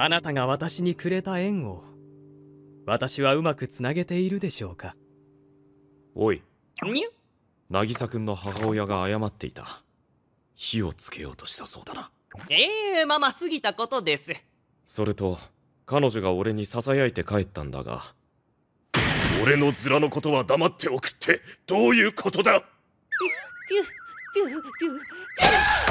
あなたが私にくれた縁を私はうまくつなげているでしょうかおいにゅ渚んの母親が謝っていた火をつけようとしたそうだなええー、マあ過ぎたことですそれと彼女が俺に囁いて帰ったんだが俺のラのことは黙っておくってどういうことだピュピュピュピュピュ